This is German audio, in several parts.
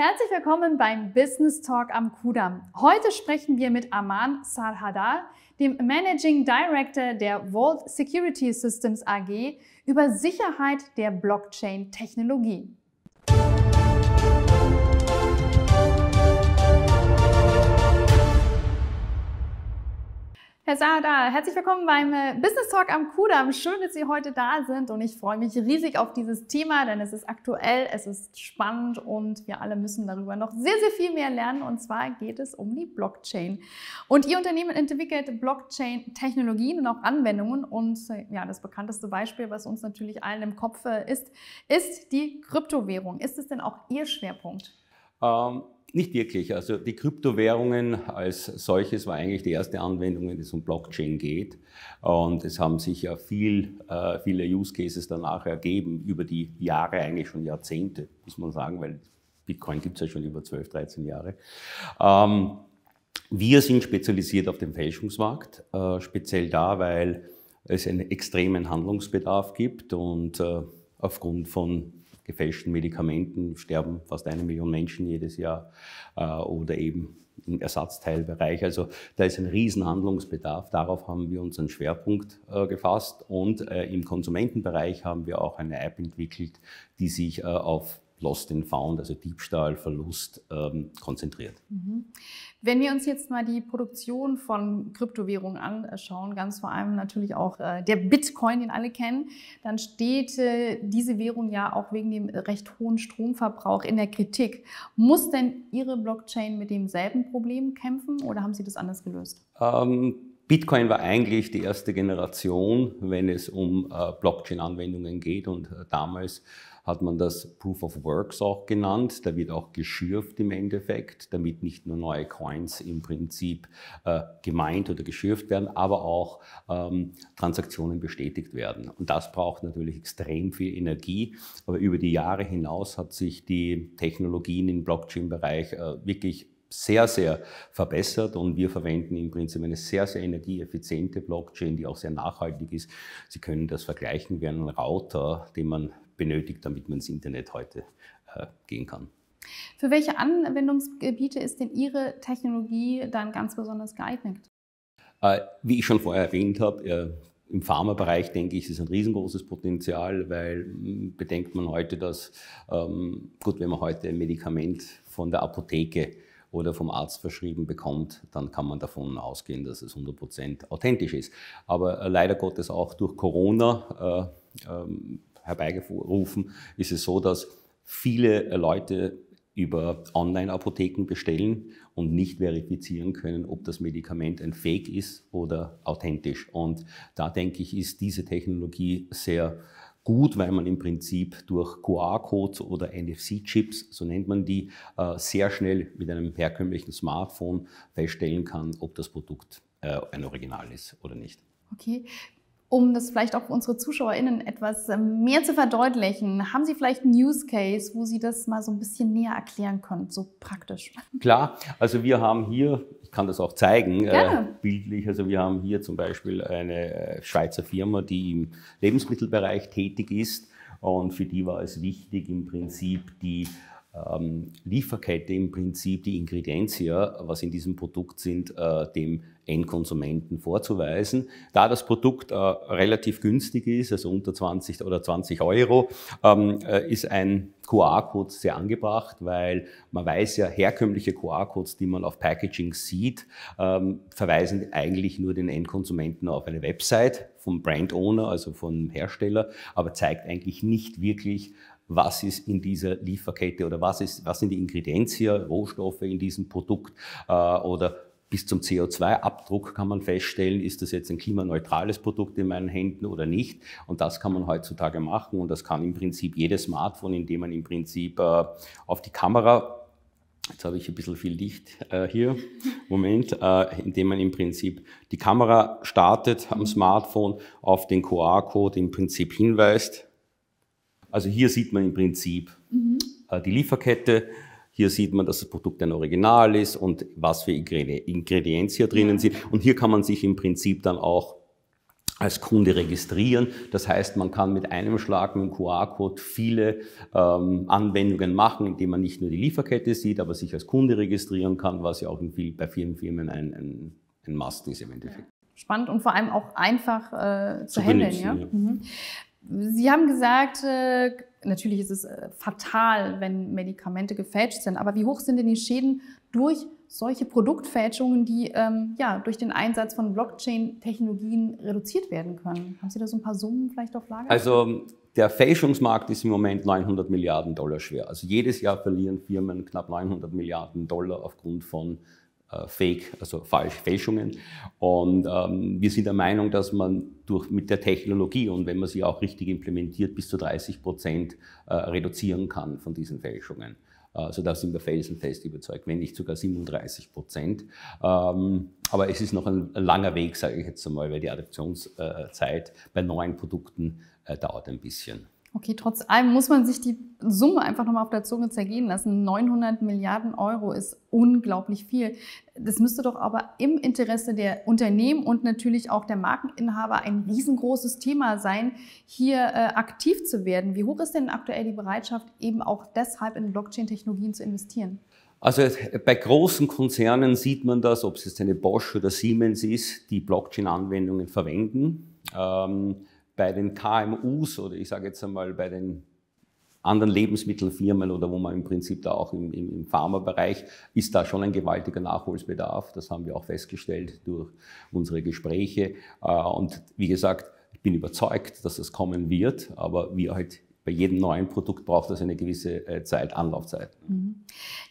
Herzlich willkommen beim Business Talk am Kudam. Heute sprechen wir mit Aman Sarhadar, dem Managing Director der Vault Security Systems AG, über Sicherheit der Blockchain-Technologie. Sada, herzlich willkommen beim äh, Business Talk am Kudamm. Schön, dass Sie heute da sind und ich freue mich riesig auf dieses Thema, denn es ist aktuell, es ist spannend und wir alle müssen darüber noch sehr, sehr viel mehr lernen. Und zwar geht es um die Blockchain. Und Ihr Unternehmen entwickelt Blockchain-Technologien und auch Anwendungen. Und äh, ja, das bekannteste Beispiel, was uns natürlich allen im Kopf äh, ist, ist die Kryptowährung. Ist es denn auch Ihr Schwerpunkt? Um ähm, nicht wirklich. Also die Kryptowährungen als solches war eigentlich die erste Anwendung, wenn es um Blockchain geht. Und es haben sich ja viel, äh, viele Use Cases danach ergeben, über die Jahre, eigentlich schon Jahrzehnte, muss man sagen, weil Bitcoin gibt es ja schon über 12, 13 Jahre. Ähm, wir sind spezialisiert auf den Fälschungsmarkt, äh, speziell da, weil es einen extremen Handlungsbedarf gibt und äh, aufgrund von gefälschten Medikamenten sterben fast eine Million Menschen jedes Jahr äh, oder eben im Ersatzteilbereich. Also da ist ein riesen Handlungsbedarf. Darauf haben wir unseren Schwerpunkt äh, gefasst und äh, im Konsumentenbereich haben wir auch eine App entwickelt, die sich äh, auf Lost and Found, also Diebstahl, Verlust, ähm, konzentriert. Mhm. Wenn wir uns jetzt mal die Produktion von Kryptowährungen anschauen, ganz vor allem natürlich auch äh, der Bitcoin, den alle kennen, dann steht äh, diese Währung ja auch wegen dem recht hohen Stromverbrauch in der Kritik. Muss denn Ihre Blockchain mit demselben Problem kämpfen oder haben Sie das anders gelöst? Ähm, Bitcoin war eigentlich die erste Generation, wenn es um äh, Blockchain-Anwendungen geht und äh, damals hat man das Proof of Works auch genannt. Da wird auch geschürft im Endeffekt, damit nicht nur neue Coins im Prinzip äh, gemeint oder geschürft werden, aber auch ähm, Transaktionen bestätigt werden. Und das braucht natürlich extrem viel Energie. Aber über die Jahre hinaus hat sich die Technologien im Blockchain-Bereich wirklich sehr, sehr verbessert und wir verwenden im Prinzip eine sehr, sehr energieeffiziente Blockchain, die auch sehr nachhaltig ist. Sie können das vergleichen wie einen Router, den man benötigt, damit man ins Internet heute äh, gehen kann. Für welche Anwendungsgebiete ist denn Ihre Technologie dann ganz besonders geeignet? Äh, wie ich schon vorher erwähnt habe, äh, im Pharmabereich denke ich, ist ein riesengroßes Potenzial, weil hm, bedenkt man heute, dass, ähm, gut, wenn man heute ein Medikament von der Apotheke oder vom Arzt verschrieben bekommt, dann kann man davon ausgehen, dass es 100% authentisch ist. Aber äh, leider Gottes auch durch Corona äh, ähm, herbeigerufen ist es so, dass viele äh, Leute über Online-Apotheken bestellen und nicht verifizieren können, ob das Medikament ein Fake ist oder authentisch. Und da denke ich, ist diese Technologie sehr gut, weil man im Prinzip durch QR-Codes oder NFC-Chips, so nennt man die, äh, sehr schnell mit einem herkömmlichen Smartphone feststellen kann, ob das Produkt äh, ein Original ist oder nicht. Okay, um das vielleicht auch für unsere ZuschauerInnen etwas ähm, mehr zu verdeutlichen, haben Sie vielleicht einen Use Case, wo Sie das mal so ein bisschen näher erklären können, so praktisch? Klar, also wir haben hier, ich kann das auch zeigen, äh, bildlich, also wir haben hier zum Beispiel eine äh, Schweizer Firma, die im Lebensmittelbereich tätig ist und für die war es wichtig, im Prinzip die ähm, Lieferkette im Prinzip die Ingredienz hier, was in diesem Produkt sind, äh, dem Endkonsumenten vorzuweisen. Da das Produkt äh, relativ günstig ist, also unter 20 oder 20 Euro, ähm, äh, ist ein QR-Code sehr angebracht, weil man weiß ja, herkömmliche QR-Codes, die man auf Packaging sieht, ähm, verweisen eigentlich nur den Endkonsumenten auf eine Website vom Brand Owner, also vom Hersteller, aber zeigt eigentlich nicht wirklich was ist in dieser Lieferkette oder was, ist, was sind die Ingredienz hier, Rohstoffe in diesem Produkt äh, oder bis zum CO2-Abdruck kann man feststellen, ist das jetzt ein klimaneutrales Produkt in meinen Händen oder nicht. Und das kann man heutzutage machen und das kann im Prinzip jedes Smartphone, indem man im Prinzip äh, auf die Kamera Jetzt habe ich ein bisschen viel Licht äh, hier. Moment, äh, indem man im Prinzip die Kamera startet am Smartphone, auf den QR-Code im Prinzip hinweist also hier sieht man im Prinzip mhm. Äh, die Lieferkette. Hier sieht man, dass das Produkt ein Original ist und was für Ingredienz hier drinnen sind. Und hier kann man sich im Prinzip dann auch als Kunde registrieren. Das heißt, man kann mit einem Schlag mit dem QR-Code viele ähm, Anwendungen machen, indem man nicht nur die Lieferkette sieht, aber sich als Kunde registrieren kann, was ja auch viel, bei vielen Firmen ein, ein, ein Must ist im Endeffekt. Spannend und vor allem auch einfach äh, zu, zu, handeln. ja? Ja. Mhm. Sie haben gesagt, äh, natürlich ist es äh, fatal, wenn Medikamente gefälscht sind, aber wie hoch sind denn die Schäden durch solche Produktfälschungen, die ähm, ja, durch den Einsatz von Blockchain-Technologien reduziert werden können? Haben Sie da so ein paar Summen vielleicht auf Lager? Also der Fälschungsmarkt ist im Moment 900 Milliarden Dollar schwer. Also jedes Jahr verlieren Firmen knapp 900 Milliarden Dollar aufgrund von äh, fake, also Falsch, Fälschungen. Und ähm, wir sind der Meinung, dass man durch, mit der Technologie und wenn man sie auch richtig implementiert, bis zu 30 Prozent äh, reduzieren kann von diesen Fälschungen. Also da sind wir felsenfest überzeugt, wenn nicht sogar 37 Prozent. Ähm, aber es ist noch ein, ein langer Weg, sage ich jetzt einmal, weil die Adaptionszeit bei neuen Produkten äh, dauert ein bisschen. Okay, trotz allem muss man sich die Summe einfach nochmal auf der Zunge zergehen lassen. 900 Milliarden Euro ist unglaublich viel. Das müsste doch aber im Interesse der Unternehmen und natürlich auch der Markeninhaber ein riesengroßes Thema sein, hier äh, aktiv zu werden. Wie hoch ist denn aktuell die Bereitschaft, eben auch deshalb in Blockchain-Technologien zu investieren? Also bei großen Konzernen sieht man das, ob es jetzt eine Bosch oder Siemens ist, die Blockchain-Anwendungen verwenden. Ähm, bei den KMUs oder ich sage jetzt einmal bei den anderen Lebensmittelfirmen oder wo man im Prinzip da auch im, im, im Pharmabereich ist da schon ein gewaltiger Nachholbedarf. Das haben wir auch festgestellt durch unsere Gespräche. Äh, und wie gesagt, ich bin überzeugt, dass es kommen wird, aber wir halt bei jedem neuen Produkt braucht das eine gewisse äh, Zeit, Anlaufzeit. Mhm.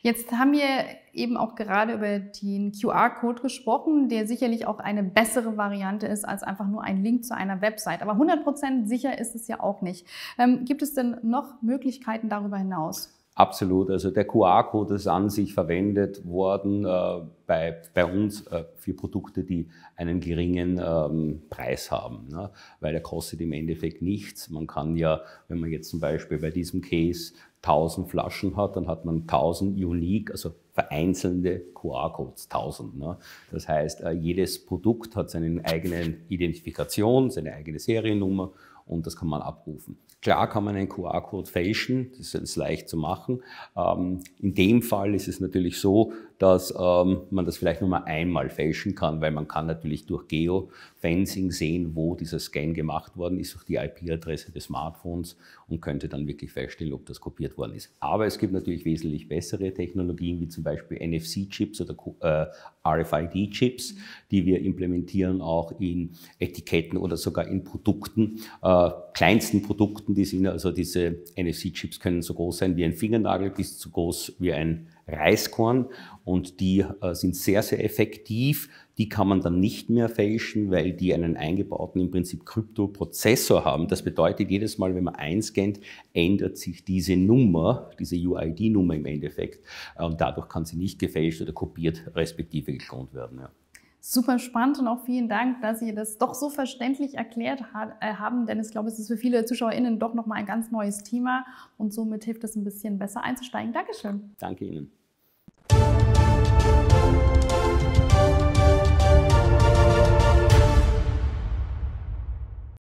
Jetzt haben wir eben auch gerade über den QR-Code gesprochen, der sicherlich auch eine bessere Variante ist als einfach nur ein Link zu einer Website. Aber 100% sicher ist es ja auch nicht. Ähm, gibt es denn noch Möglichkeiten darüber hinaus? Absolut. Also der QR-Code ist an sich verwendet worden äh, bei, bei uns äh, für Produkte, die einen geringen ähm, Preis haben, ne? weil er kostet im Endeffekt nichts. Man kann ja, wenn man jetzt zum Beispiel bei diesem Case 1000 Flaschen hat, dann hat man 1000 unique, also vereinzelnde QR-Codes, 1000. Ne? Das heißt, äh, jedes Produkt hat seine eigene Identifikation, seine eigene Seriennummer und das kann man abrufen. Klar kann man einen QR-Code fälschen, das ist leicht zu machen. Ähm, in dem Fall ist es natürlich so, dass ähm, man das vielleicht nur mal einmal fälschen kann, weil man kann natürlich durch Geofencing sehen, wo dieser Scan gemacht worden ist, durch die IP-Adresse des Smartphones und könnte dann wirklich feststellen, ob das kopiert worden ist. Aber es gibt natürlich wesentlich bessere Technologien, wie zum Beispiel NFC-Chips oder äh, RFID-Chips, die wir implementieren auch in Etiketten oder sogar in Produkten, äh, kleinsten Produkten, die sind also diese NFC-Chips können so groß sein wie ein Fingernagel bis so groß wie ein Reiskorn und die äh, sind sehr, sehr effektiv. Die kann man dann nicht mehr fälschen, weil die einen eingebauten im Prinzip Kryptoprozessor haben. Das bedeutet, jedes Mal, wenn man einscannt, ändert sich diese Nummer, diese UID-Nummer im Endeffekt. und dadurch kann sie nicht gefälscht oder kopiert respektive geklont werden. Ja. Super spannend und auch vielen Dank, dass Sie das doch so verständlich erklärt äh, haben, denn ich glaube, es ist für viele ZuschauerInnen doch nochmal ein ganz neues Thema und somit hilft es ein bisschen besser einzusteigen. Dankeschön. Danke Ihnen.